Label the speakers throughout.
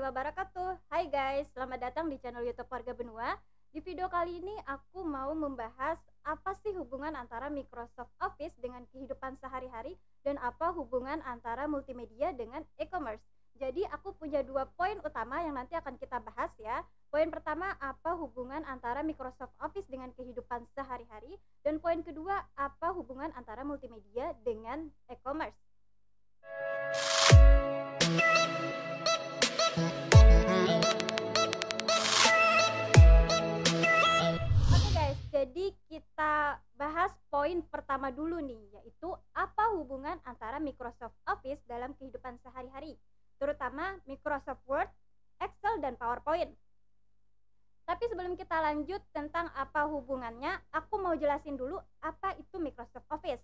Speaker 1: warahmatullahi wabarakatuh Hai guys, selamat datang di channel youtube Warga Benua Di video kali ini aku mau membahas apa sih hubungan antara Microsoft Office dengan kehidupan sehari-hari Dan apa hubungan antara multimedia dengan e-commerce Jadi aku punya dua poin utama yang nanti akan kita bahas ya Poin pertama, apa hubungan antara Microsoft Office dengan kehidupan sehari-hari Dan poin kedua, apa hubungan antara multimedia dengan e-commerce dulu nih, yaitu apa hubungan antara Microsoft Office dalam kehidupan sehari-hari, terutama Microsoft Word, Excel, dan PowerPoint. Tapi sebelum kita lanjut tentang apa hubungannya, aku mau jelasin dulu apa itu Microsoft Office.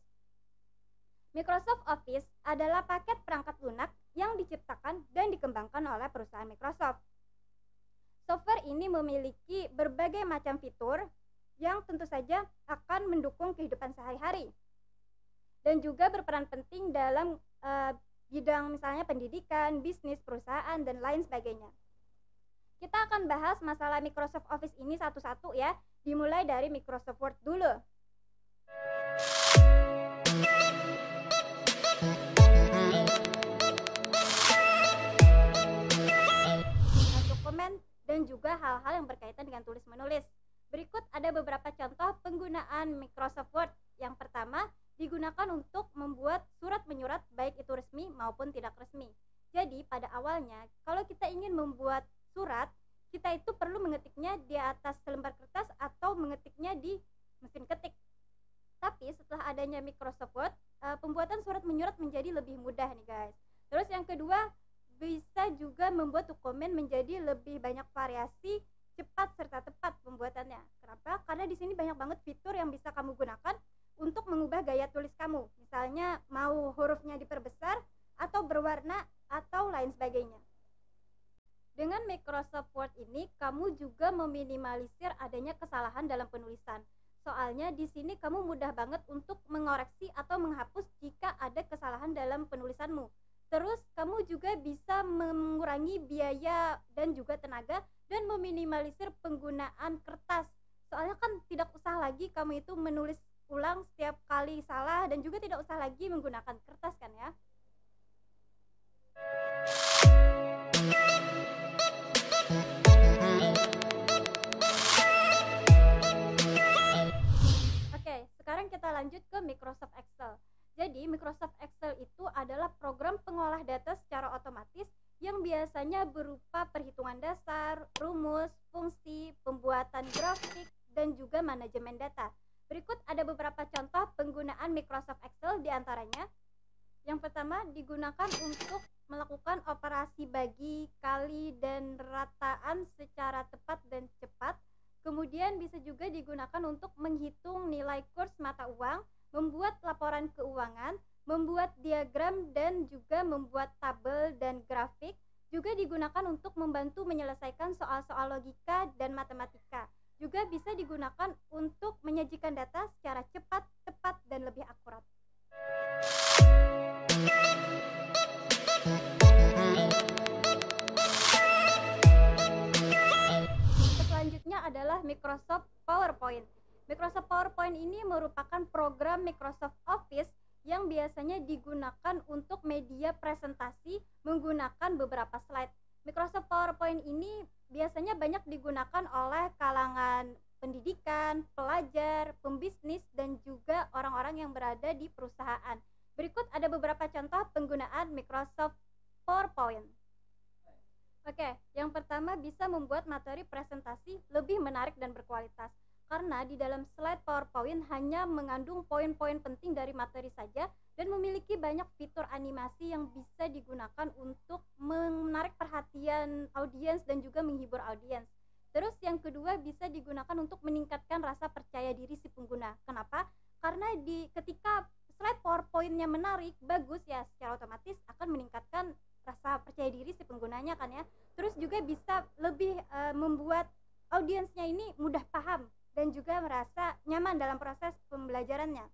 Speaker 1: Microsoft Office adalah paket perangkat lunak yang diciptakan dan dikembangkan oleh perusahaan Microsoft. Software ini memiliki berbagai macam fitur yang tentu saja akan mendukung kehidupan sehari-hari dan juga berperan penting dalam e, bidang misalnya pendidikan, bisnis, perusahaan dan lain sebagainya. Kita akan bahas masalah Microsoft Office ini satu-satu ya, dimulai dari Microsoft Word dulu. dan juga hal-hal yang berkaitan dengan tulis menulis. Berikut ada beberapa contoh penggunaan Microsoft Word. Yang pertama, digunakan untuk membuat surat menyurat baik itu resmi maupun tidak resmi. Jadi pada awalnya kalau kita ingin membuat surat, kita itu perlu mengetiknya di atas selembar kertas atau mengetiknya di mesin ketik. Tapi setelah adanya Microsoft Word, eh, pembuatan surat menyurat menjadi lebih mudah nih guys. Terus yang kedua, bisa juga membuat dokumen menjadi lebih banyak variasi cepat serta tepat pembuatannya. Kenapa? Karena di sini banyak banget fitur yang bisa kamu gunakan untuk mengubah gaya tulis kamu. Misalnya mau hurufnya diperbesar atau berwarna atau lain sebagainya. Dengan Microsoft Word ini, kamu juga meminimalisir adanya kesalahan dalam penulisan. Soalnya di sini kamu mudah banget untuk mengoreksi atau menghapus jika ada kesalahan dalam penulisanmu. Terus kamu juga bisa mengurangi biaya dan juga tenaga dan meminimalisir penggunaan kertas. Soalnya kan tidak usah lagi kamu itu menulis ulang setiap kali salah dan juga tidak usah lagi menggunakan kertas kan ya. pembuatan grafik, dan juga manajemen data. Berikut ada beberapa contoh penggunaan Microsoft Excel diantaranya. Yang pertama digunakan untuk melakukan operasi bagi, kali, dan rataan secara tepat dan cepat. Kemudian bisa juga digunakan untuk menghitung nilai kurs mata uang, membuat laporan keuangan, membuat diagram, dan juga membuat tabel dan grafik juga digunakan untuk membantu menyelesaikan soal-soal logika dan matematika. Juga bisa digunakan untuk menyajikan data secara cepat, tepat, dan lebih akurat. Selanjutnya adalah Microsoft PowerPoint. Microsoft PowerPoint ini merupakan program Microsoft Office yang biasanya digunakan untuk media presentasi menggunakan beberapa slide. Microsoft PowerPoint ini biasanya banyak digunakan oleh kalangan pendidikan, pelajar, pembisnis, dan juga orang-orang yang berada di perusahaan. Berikut ada beberapa contoh penggunaan Microsoft PowerPoint. Oke, yang pertama bisa membuat materi presentasi lebih menarik dan berkualitas karena di dalam slide PowerPoint hanya mengandung poin-poin penting dari materi saja dan memiliki banyak fitur animasi yang bisa digunakan untuk menarik perhatian audiens dan juga menghibur audiens. Terus yang kedua bisa digunakan untuk meningkatkan rasa percaya diri si pengguna. Kenapa? Karena di ketika slide PowerPoint-nya menarik, bagus ya secara otomatis akan meningkatkan rasa percaya diri si penggunanya kan ya. Terus juga bisa lebih uh, membuat audiensnya ini mudah paham dan juga merasa nyaman dalam proses pembelajarannya.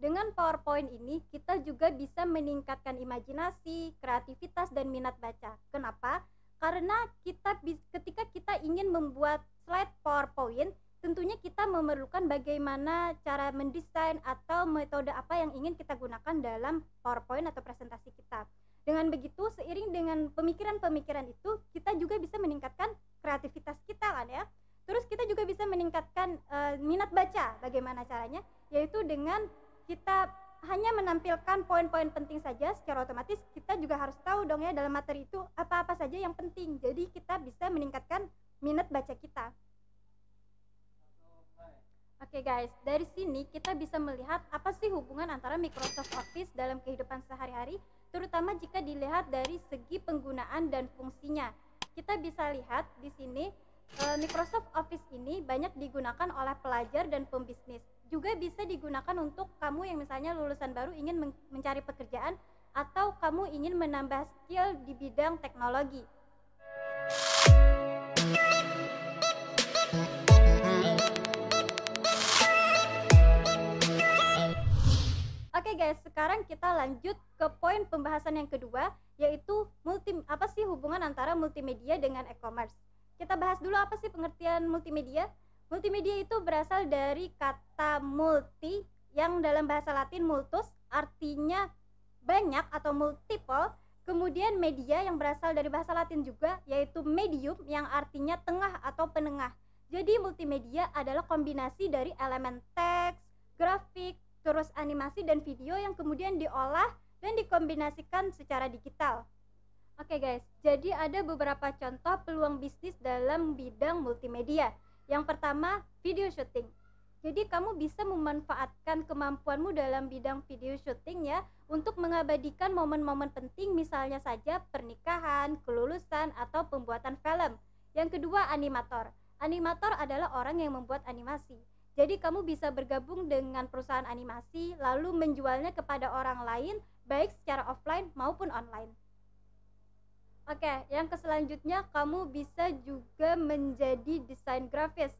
Speaker 1: Dengan PowerPoint ini, kita juga bisa meningkatkan imajinasi, kreativitas, dan minat baca. Kenapa? Karena kita ketika kita ingin membuat slide PowerPoint, tentunya kita memerlukan bagaimana cara mendesain atau metode apa yang ingin kita gunakan dalam PowerPoint atau presentasi kita. Dengan begitu, seiring dengan pemikiran-pemikiran itu, kita juga bisa meningkatkan kreativitas membaca bagaimana caranya yaitu dengan kita hanya menampilkan poin-poin penting saja secara otomatis kita juga harus tahu dong ya dalam materi itu apa-apa saja yang penting jadi kita bisa meningkatkan minat baca kita Oke okay guys, dari sini kita bisa melihat apa sih hubungan antara Microsoft Office dalam kehidupan sehari-hari, terutama jika dilihat dari segi penggunaan dan fungsinya. Kita bisa lihat di sini Eh, Microsoft Office ini banyak digunakan oleh pelajar dan pembisnis. Juga bisa digunakan untuk kamu yang misalnya lulusan baru ingin mencari pekerjaan atau kamu ingin menambah skill di bidang teknologi. Oke okay guys, sekarang kita lanjut ke poin pembahasan yang kedua yaitu multi apa sih hubungan antara multimedia dengan e-commerce. Kita bahas dulu apa sih pengertian multimedia? Multimedia itu berasal dari kata multi yang dalam bahasa Latin multus artinya banyak atau multiple. Kemudian media yang berasal dari bahasa Latin juga yaitu medium yang artinya tengah atau penengah. Jadi multimedia adalah kombinasi dari elemen teks, grafik, terus animasi dan video yang kemudian diolah dan dikombinasikan secara digital. Oke okay guys, jadi ada beberapa contoh peluang bisnis dalam bidang multimedia. Yang pertama, video shooting. Jadi kamu bisa memanfaatkan kemampuanmu dalam bidang video shooting ya untuk mengabadikan momen-momen penting misalnya saja pernikahan, kelulusan, atau pembuatan film. Yang kedua, animator. Animator adalah orang yang membuat animasi. Jadi kamu bisa bergabung dengan perusahaan animasi lalu menjualnya kepada orang lain baik secara offline maupun online. Oke, okay, yang keselanjutnya kamu bisa juga menjadi desain grafis.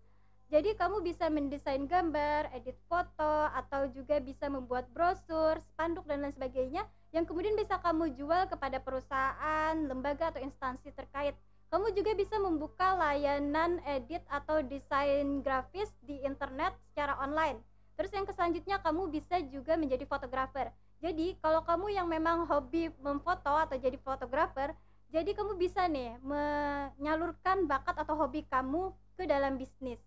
Speaker 1: Jadi kamu bisa mendesain gambar, edit foto, atau juga bisa membuat brosur, spanduk dan lain sebagainya yang kemudian bisa kamu jual kepada perusahaan, lembaga atau instansi terkait. Kamu juga bisa membuka layanan edit atau desain grafis di internet secara online. Terus yang keselanjutnya kamu bisa juga menjadi fotografer. Jadi kalau kamu yang memang hobi memfoto atau jadi fotografer, jadi kamu bisa nih menyalurkan bakat atau hobi kamu ke dalam bisnis.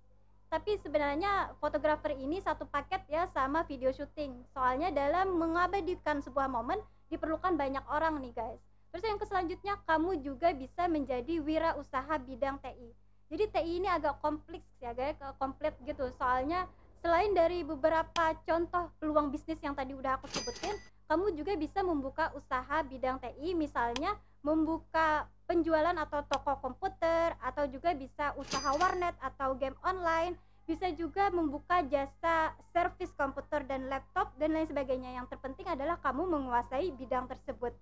Speaker 1: Tapi sebenarnya fotografer ini satu paket ya sama video syuting. Soalnya dalam mengabadikan sebuah momen diperlukan banyak orang nih guys. Terus yang selanjutnya kamu juga bisa menjadi wira usaha bidang TI. Jadi TI ini agak kompleks ya guys, komplit gitu. Soalnya selain dari beberapa contoh peluang bisnis yang tadi udah aku sebutin, kamu juga bisa membuka usaha bidang TI misalnya membuka penjualan atau toko komputer atau juga bisa usaha warnet atau game online bisa juga membuka jasa servis komputer dan laptop dan lain sebagainya yang terpenting adalah kamu menguasai bidang tersebut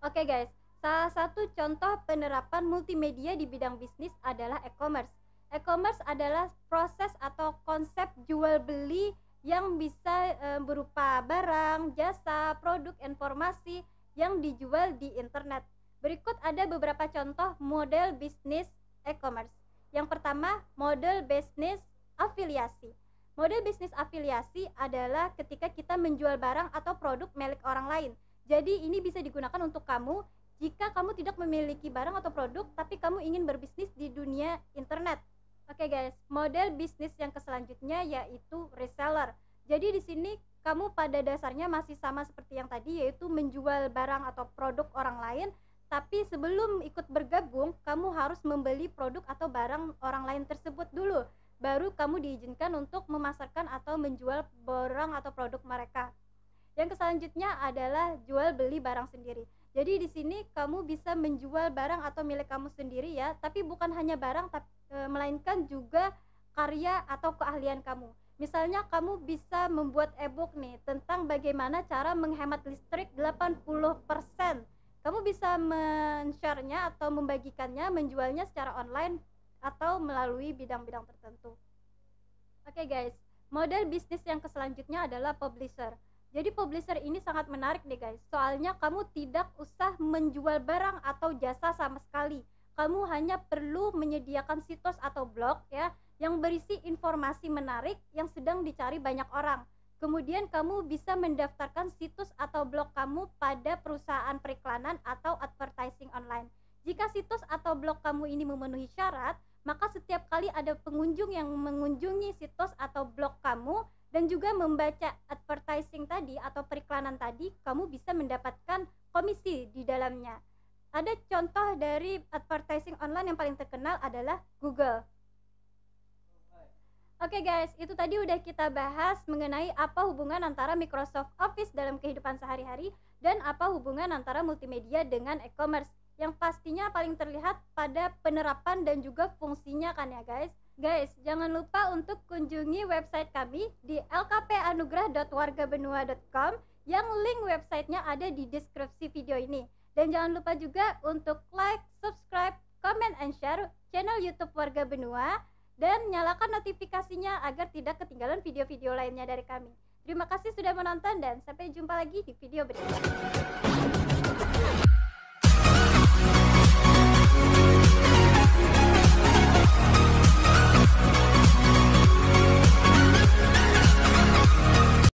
Speaker 1: oke okay guys salah satu contoh penerapan multimedia di bidang bisnis adalah e-commerce e-commerce adalah proses atau konsep jual beli yang bisa eh, berupa barang, jasa, produk, informasi yang dijual di internet. Berikut ada beberapa contoh model bisnis e-commerce. Yang pertama, model bisnis afiliasi. Model bisnis afiliasi adalah ketika kita menjual barang atau produk milik orang lain. Jadi ini bisa digunakan untuk kamu jika kamu tidak memiliki barang atau produk tapi kamu ingin berbisnis di dunia internet. Oke okay guys, model bisnis yang keselanjutnya yaitu reseller. Jadi di sini kamu pada dasarnya masih sama seperti yang tadi yaitu menjual barang atau produk orang lain tapi sebelum ikut bergabung kamu harus membeli produk atau barang orang lain tersebut dulu baru kamu diizinkan untuk memasarkan atau menjual barang atau produk mereka yang selanjutnya adalah jual beli barang sendiri jadi di sini kamu bisa menjual barang atau milik kamu sendiri ya tapi bukan hanya barang tapi, e, eh, melainkan juga karya atau keahlian kamu Misalnya kamu bisa membuat e-book nih tentang bagaimana cara menghemat listrik 80%. Kamu bisa men-share-nya atau membagikannya, menjualnya secara online atau melalui bidang-bidang tertentu. Oke okay guys, model bisnis yang selanjutnya adalah publisher. Jadi publisher ini sangat menarik nih guys. Soalnya kamu tidak usah menjual barang atau jasa sama sekali. Kamu hanya perlu menyediakan situs atau blog ya yang berisi informasi menarik yang sedang dicari banyak orang. Kemudian kamu bisa mendaftarkan situs atau blog kamu pada perusahaan periklanan atau advertising online. Jika situs atau blog kamu ini memenuhi syarat, maka setiap kali ada pengunjung yang mengunjungi situs atau blog kamu dan juga membaca advertising tadi atau periklanan tadi, kamu bisa mendapatkan komisi di dalamnya. Ada contoh dari advertising online yang paling terkenal adalah Google Oke okay guys, itu tadi udah kita bahas mengenai apa hubungan antara Microsoft Office dalam kehidupan sehari-hari dan apa hubungan antara multimedia dengan e-commerce yang pastinya paling terlihat pada penerapan dan juga fungsinya kan ya guys. Guys, jangan lupa untuk kunjungi website kami di lkpanugrah.wargabenua.com yang link websitenya ada di deskripsi video ini. Dan jangan lupa juga untuk like, subscribe, comment, and share channel YouTube Warga Benua dan nyalakan notifikasinya agar tidak ketinggalan video-video lainnya dari kami. Terima kasih sudah menonton dan sampai jumpa lagi di video berikutnya.